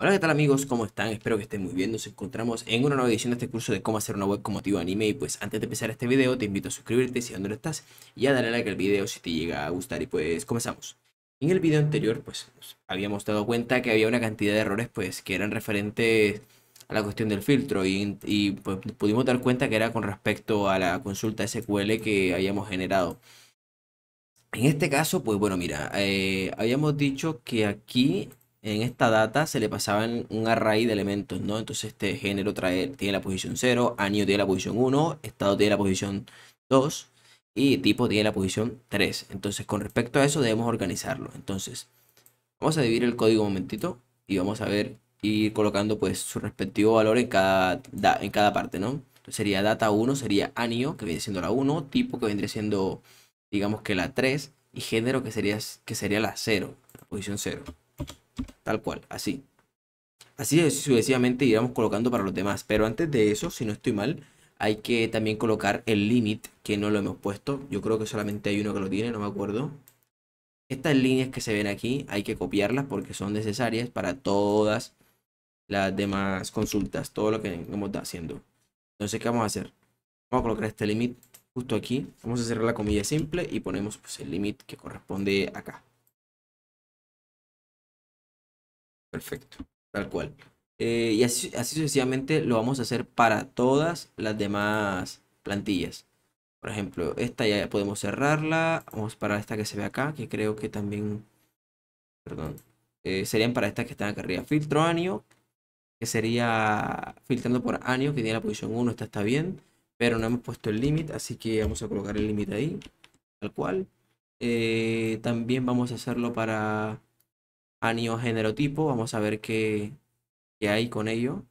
Hola, ¿qué tal amigos? ¿Cómo están? Espero que estén muy bien. Nos encontramos en una nueva edición de este curso de cómo hacer una web con motivo anime. Y pues antes de empezar este video, te invito a suscribirte si aún no lo estás y a darle like al video si te llega a gustar. Y pues comenzamos. En el video anterior, pues habíamos dado cuenta que había una cantidad de errores pues que eran referentes a la cuestión del filtro y, pues, pudimos dar cuenta que era con respecto a la consulta SQL que habíamos generado. En este caso, pues bueno, mira, eh, habíamos dicho que aquí en esta data se le pasaban un array de elementos, ¿no? Entonces este género trae, tiene la posición 0, año tiene la posición 1, estado tiene la posición 2 y tipo tiene la posición 3. Entonces con respecto a eso debemos organizarlo. Entonces vamos a dividir el código un momentito y vamos a ver ir colocando pues su respectivo valor en cada, en cada parte, ¿no? sería data 1, sería año, que viene siendo la 1, tipo que vendría siendo digamos que la 3 y género que sería, que sería la 0, la posición 0. Tal cual, así. Así sucesivamente iremos colocando para los demás. Pero antes de eso, si no estoy mal, hay que también colocar el límite que no lo hemos puesto. Yo creo que solamente hay uno que lo tiene, no me acuerdo. Estas líneas que se ven aquí hay que copiarlas porque son necesarias para todas las demás consultas, todo lo que hemos estado haciendo. Entonces, ¿qué vamos a hacer? Vamos a colocar este límite justo aquí. Vamos a cerrar la comilla simple y ponemos pues, el límite que corresponde acá. Perfecto. Tal cual. Eh, y así, así, sucesivamente lo vamos a hacer para todas las demás plantillas. Por ejemplo, esta ya podemos cerrarla. Vamos para esta que se ve acá, que creo que también... Perdón. Eh, serían para estas que están acá arriba. Filtro año, que sería filtrando por año, que tiene la posición 1, esta está bien. Pero no hemos puesto el límite, así que vamos a colocar el límite ahí, tal cual. Eh, también vamos a hacerlo para año, género tipo. Vamos a ver qué, hay con ello.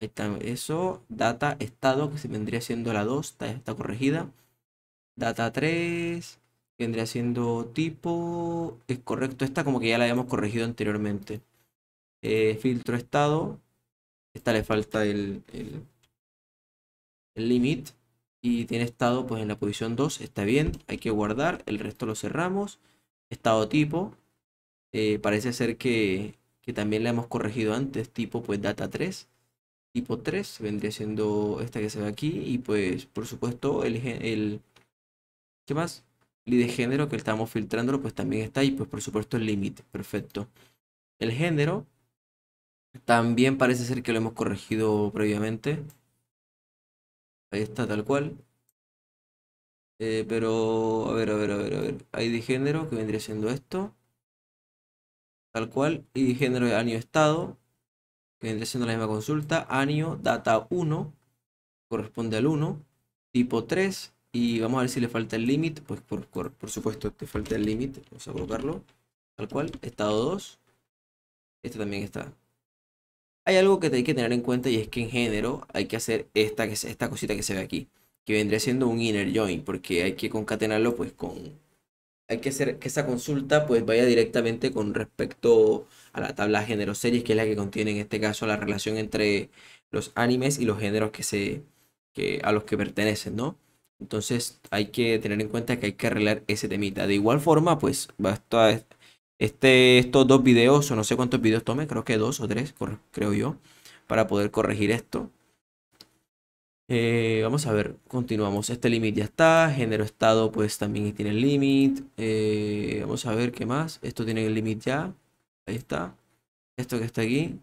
está eso. Data estado, que se vendría siendo la 2, está, está corregida. Data 3, vendría siendo tipo. Es correcto, esta como que ya la habíamos corregido anteriormente. Eh, filtro estado. Esta le falta el, el, el limit. Y tiene estado pues en la posición 2. Está bien. Hay que guardar. El resto lo cerramos. Estado tipo eh, parece ser que, que también la hemos corregido antes, tipo pues data 3. Tipo 3 vendría siendo esta que se ve aquí y pues por supuesto el, el ¿qué más? El de género que estamos filtrándolo pues también está ahí, pues por supuesto el límite, perfecto. El género también parece ser que lo hemos corregido previamente. Ahí está tal cual. Eh, pero, a ver, a ver, a ver, a ver. Hay de género que vendría siendo esto tal cual, y género de año estado, que vendría siendo la misma consulta, año, data 1, corresponde al 1, tipo 3, y vamos a ver si le falta el límite, pues por, por, supuesto te falta el límite, vamos a colocarlo, tal cual, estado 2, este también está. Hay algo que hay que tener en cuenta y es que en género hay que hacer esta, esta cosita que se ve aquí, que vendría siendo un inner join, porque hay que concatenarlo pues con hay que hacer que esa consulta pues vaya directamente con respecto a la tabla género series, que es la que contiene en este caso la relación entre los animes y los géneros que se, que, a los que pertenecen, ¿no? Entonces hay que tener en cuenta que hay que arreglar ese temita. De igual forma, pues este, estos dos videos, o no sé cuántos videos tome, creo que dos o tres, creo yo, para poder corregir esto. Eh, vamos a ver, continuamos. Este límite ya está. Género estado, pues también tiene el límite. Eh, vamos a ver qué más. Esto tiene el límite ya. Ahí está. Esto que está aquí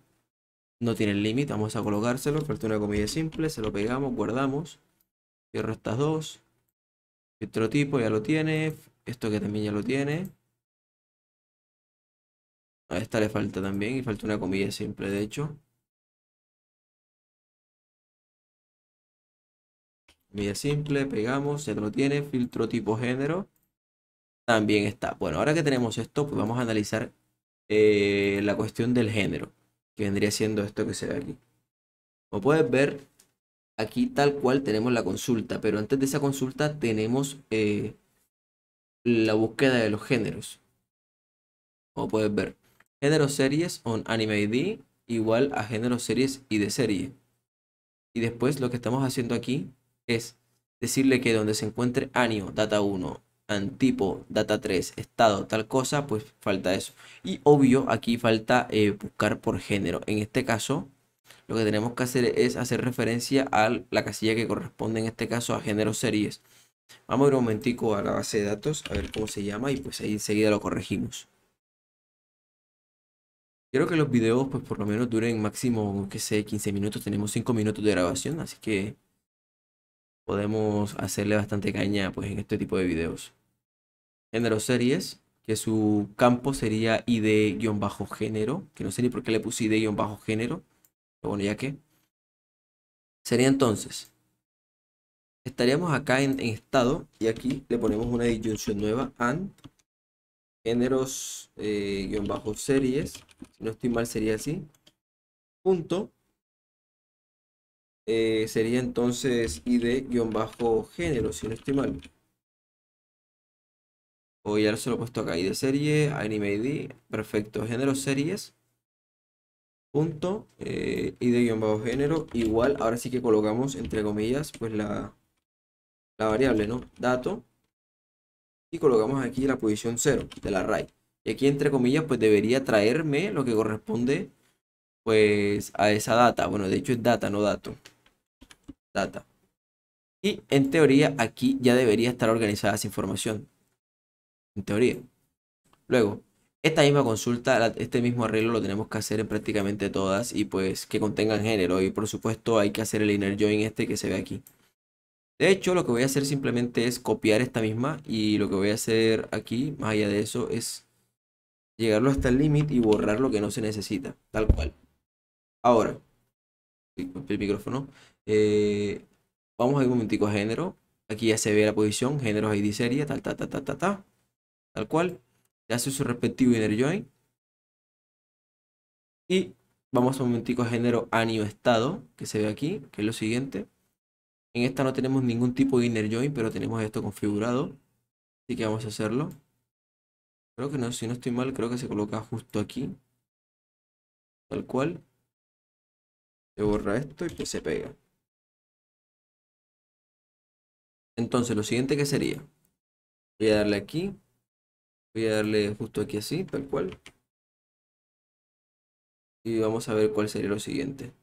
no tiene el límite. Vamos a colocárselo. Falta una comida simple. Se lo pegamos, guardamos. Cierro estas dos. Otro tipo ya lo tiene. Esto que también ya lo tiene. A esta le falta también. Y falta una comida simple, de hecho. Media simple, pegamos, se lo tiene, filtro tipo género. También está. Bueno, ahora que tenemos esto, pues vamos a analizar eh, la cuestión del género, que vendría siendo esto que se ve aquí. Como puedes ver, aquí tal cual tenemos la consulta, pero antes de esa consulta tenemos eh, la búsqueda de los géneros. Como puedes ver, género series on anime ID igual a género series y de serie. Y después lo que estamos haciendo aquí es decirle que donde se encuentre año, data 1, antipo, data 3, estado, tal cosa, pues falta eso. Y obvio, aquí falta eh, buscar por género. En este caso, lo que tenemos que hacer es hacer referencia a la casilla que corresponde en este caso a género series. Vamos a ir un momentico a la base de datos, a ver cómo se llama y pues ahí enseguida lo corregimos. Quiero que los videos pues por lo menos duren máximo, que sé, 15 minutos, tenemos 5 minutos de grabación, así que podemos hacerle bastante caña pues, en este tipo de videos. Género series, que su campo sería ID-género, que no sé ni por qué le puse ID-género, pero bueno, ya que. Sería entonces, estaríamos acá en, estado y aquí le ponemos una disyunción nueva, and, géneros, eh, series, si no estoy mal sería así, punto, eh, sería entonces id-género, si no estoy mal. O ya se lo he puesto acá, id serie, anime id, perfecto, género series, punto, eh, id-género, igual, ahora sí que colocamos entre comillas, pues la, la variable, ¿no? Dato, y colocamos aquí la posición 0 del array. Y aquí entre comillas pues debería traerme lo que corresponde pues a esa data. Bueno, de hecho es data, no dato data. Y en teoría aquí ya debería estar organizada esa información. En teoría. Luego, esta misma consulta, este mismo arreglo lo tenemos que hacer en prácticamente todas y pues que contengan género. Y por supuesto hay que hacer el inner join este que se ve aquí. De hecho, lo que voy a hacer simplemente es copiar esta misma y lo que voy a hacer aquí, más allá de eso, es llegarlo hasta el límite y borrar lo que no se necesita, tal cual. Ahora, el micrófono. Eh, vamos a ir un momentico a género. Aquí ya se ve la posición, Género ID serie, tal, tal, tal, tal, tal, tal, tal cual. Ya hace su respectivo inner join. Y vamos a un momentico a género año estado, que se ve aquí, que es lo siguiente. En esta no tenemos ningún tipo de inner join, pero tenemos esto configurado. Así que vamos a hacerlo. Creo que no, si no estoy mal, creo que se coloca justo aquí. Tal cual. Se borra esto y se pega. Entonces, lo siguiente que sería, voy a darle aquí, voy a darle justo aquí así, tal cual. Y vamos a ver cuál sería lo siguiente.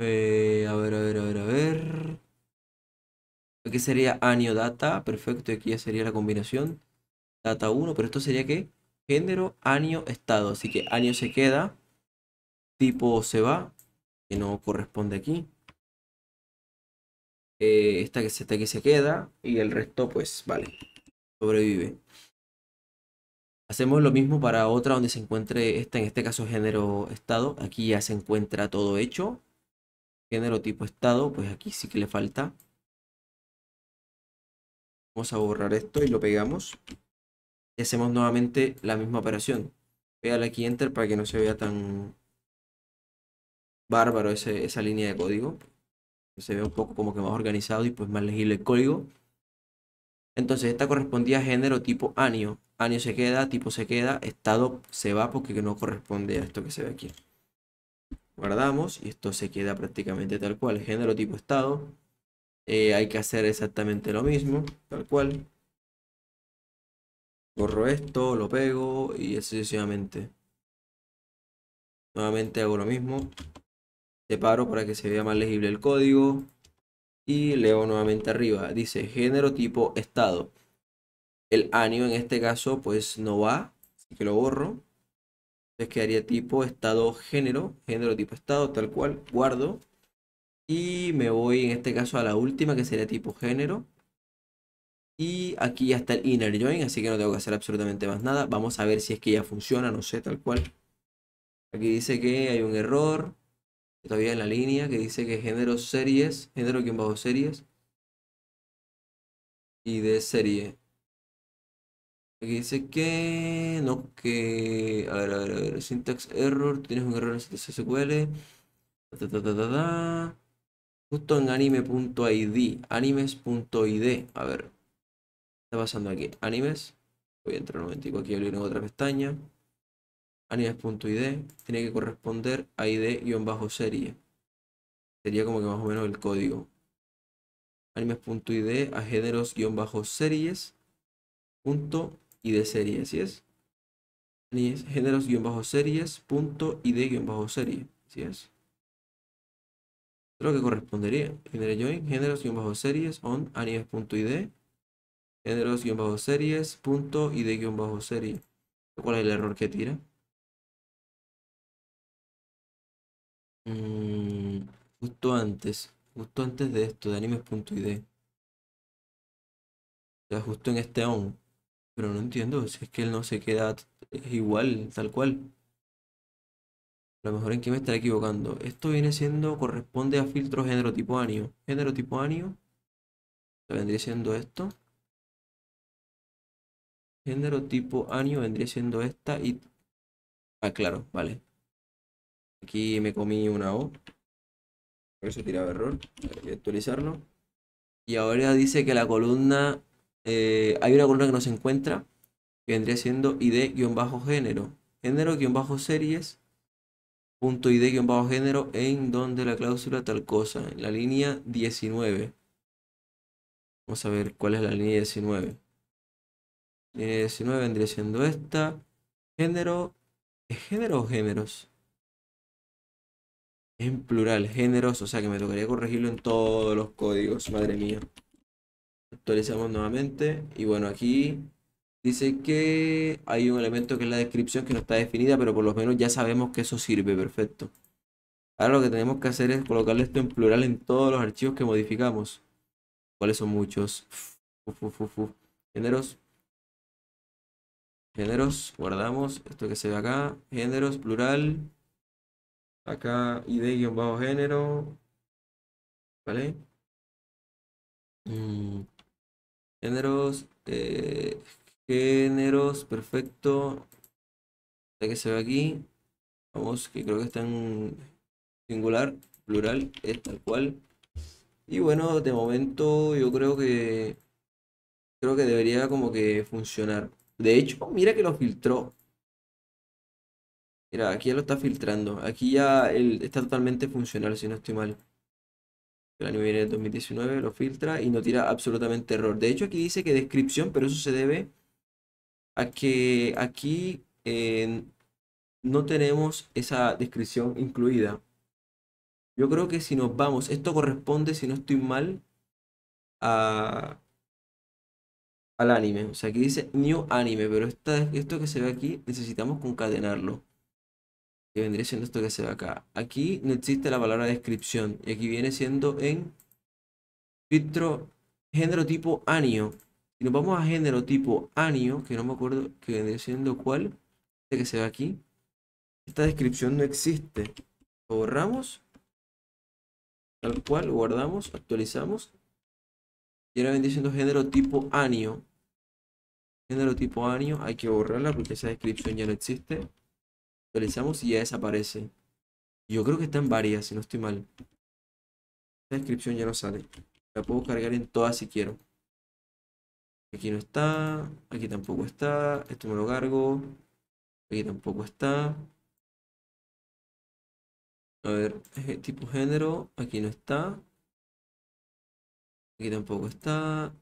Eh, a ver, a ver, a ver, a ver. Aquí sería año data, perfecto, aquí ya sería la combinación data 1, pero esto sería que género, año, estado. Así que año se queda, tipo se va, que no corresponde aquí. Eh, esta que se se queda y el resto pues vale, sobrevive. Hacemos lo mismo para otra donde se encuentre esta, en este caso género estado. Aquí ya se encuentra todo hecho. Género tipo estado, pues aquí sí que le falta. Vamos a borrar esto y lo pegamos hacemos nuevamente la misma operación. Voy a darle aquí Enter para que no se vea tan bárbaro esa línea de código. Se vea un poco como que más organizado y pues más legible el código. Entonces esta correspondía a género tipo año. Año se queda, tipo se queda, estado se va porque no corresponde a esto que se ve aquí. Guardamos y esto se queda prácticamente tal cual. Género tipo estado. Eh, hay que hacer exactamente lo mismo, tal cual. Borro esto, lo pego y así sucesivamente. Nuevamente hago lo mismo. Separo para que se vea más legible el código. Y leo nuevamente arriba. Dice género tipo estado. El año en este caso pues no va. Así que lo borro. Entonces quedaría tipo estado género. Género tipo estado tal cual. Guardo. Y me voy en este caso a la última que sería tipo género. Y aquí ya está el inner join, así que no tengo que hacer absolutamente más nada. Vamos a ver si es que ya funciona, no sé, tal cual. Aquí dice que hay un error, todavía en la línea, que dice que género series, género quien bajo series. Y de serie. Aquí dice que... No, que... A ver, a ver, a ver. Syntax error, tienes un error en SQL. Justo en anime.id, animes.id. A ver, está pasando aquí? Animes. Voy a entrar un momentico aquí, abrir otra pestaña. Animes.id. Tiene que corresponder a ID-serie. Sería como que más o menos el código. Animes.id a géneros-series. Punto ID serie, ¿sí es? Animes géneros-series. Punto ID-serie, ¿sí es? Lo que correspondería. género join, géneros-series on animes.id géneros-series, punto, ¿Cuál es el error que tira? Mm, justo antes, justo antes de esto, de animes.id. O sea, justo en este on. Pero no entiendo, si es que él no se queda igual, tal cual. A lo mejor en que me estaré equivocando. Esto viene siendo, corresponde a filtro género tipo anio. Género tipo anio. Vendría siendo esto. Género tipo año vendría siendo esta y... Ah, claro, vale. Aquí me comí una O. eso tiraba error. Hay que actualizarlo. Y ahora dice que la columna... Eh, hay una columna que no se encuentra. Que vendría siendo ID-género. Género-series. Punto ID-género en donde la cláusula tal cosa. En la línea 19. Vamos a ver cuál es la línea 19. 19 eh, vendría siendo esta. Género. ¿Es género o géneros? En plural, géneros, o sea que me tocaría corregirlo en todos los códigos, madre mía. Actualizamos nuevamente. Y bueno, aquí dice que hay un elemento que es la descripción que no está definida, pero por lo menos ya sabemos que eso sirve, perfecto. Ahora lo que tenemos que hacer es colocarle esto en plural en todos los archivos que modificamos. ¿Cuáles son muchos? géneros, Géneros, guardamos esto que se ve acá. Géneros, plural. Acá id-género. ¿Vale? Mm. Géneros, eh, géneros, perfecto. ya que se ve aquí. Vamos, que creo que está en singular, plural, es tal cual. Y bueno, de momento yo creo que creo que debería como que funcionar. De hecho, mira que lo filtró. Mira, aquí ya lo está filtrando. Aquí ya está totalmente funcional, si no estoy mal. El año viene 2019, lo filtra y no tira absolutamente error. De hecho, aquí dice que descripción, pero eso se debe a que aquí no tenemos esa descripción incluida. Yo creo que si nos vamos, esto corresponde, si no estoy mal, a al anime. O sea, aquí dice new anime, pero esta, esto que se ve aquí necesitamos concadenarlo Que vendría siendo esto que se ve acá. Aquí no existe la palabra descripción. Y aquí viene siendo en filtro género tipo anio. Si nos vamos a género tipo anio, que no me acuerdo que vendría siendo cuál, este que se ve aquí, esta descripción no existe. Lo borramos. Tal cual, lo guardamos, actualizamos. Y ahora vendría siendo género tipo anio. Género tipo año, hay que borrarla porque esa descripción ya no existe. Realizamos y ya desaparece. Yo creo que está en varias, si no estoy mal. la descripción ya no sale. La puedo cargar en todas si quiero. Aquí no está, aquí tampoco está, esto me lo cargo, aquí tampoco está. A ver, tipo género, aquí no está. Aquí tampoco está,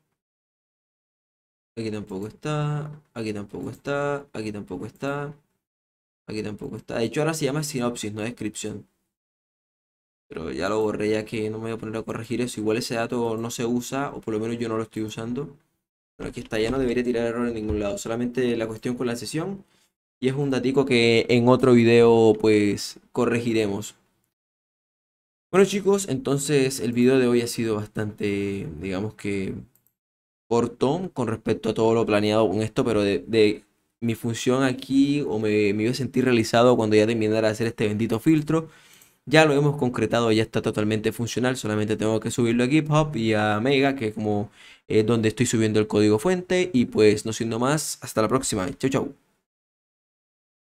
Aquí tampoco está. Aquí tampoco está. Aquí tampoco está. Aquí tampoco está. De hecho, ahora se llama sinopsis, no descripción. Pero ya lo borré, ya que no me voy a poner a corregir eso. Igual ese dato no se usa, o por lo menos yo no lo estoy usando. Pero aquí está, ya no debería tirar error en ningún lado. Solamente la cuestión con la sesión. Y es un datico que en otro video, pues, corregiremos. Bueno chicos, entonces el video de hoy ha sido bastante, digamos que Cortón con respecto a todo lo planeado con esto, pero de, mi función aquí o me, iba a sentir realizado cuando ya terminara de hacer este bendito filtro. Ya lo hemos concretado, ya está totalmente funcional, solamente tengo que subirlo a GitHub y a Mega, que es como eh, donde estoy subiendo el código fuente. Y pues no siendo más, hasta la próxima. Chau, chau.